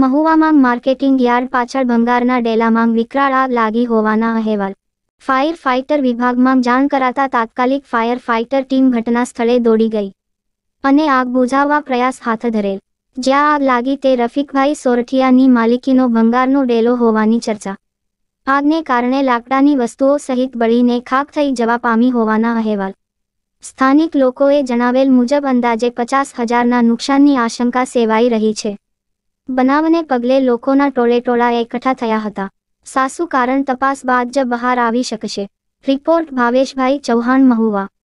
મહુવામાં marketing yard પાછળ ભંગારના ડેલામાં વિકરાળ આગ લાગી હોવાના અહેવાલ ફાયર ફાઇટર વિભાગમાં જાણ કરાતા તાત્કાલિક ફાયર ફાઇટર ટીમ ઘટના સ્થળે દોડી ગઈ અને આગ બુઝાવવા પ્રયાસ હાથ ધરેલ જ્યાં આગ લાગી તે રફીકભાઈ સોરઠિયાની માલિકીનો ભંગારનો ડેલો હોવાની ચર્ચા આગને કારણે લાકડાની વસ્તુઓ સહિત બળીને ખાક થઈ જવા પામી હોવાના અહેવાલ સ્થાનિક લોકોએ જણાવેલ મુજબ અંદાજે પચાસ હજારના નુકસાનની આશંકા સેવાઈ રહી છે બનાવને પગલે લોકોના ટોળે ટોળા એકઠા થયા હતા સાસુ કારણ તપાસ બાદ જ બહાર આવી શકશે રિપોર્ટ ભાવેશભાઈ ચૌહાણ મહુવા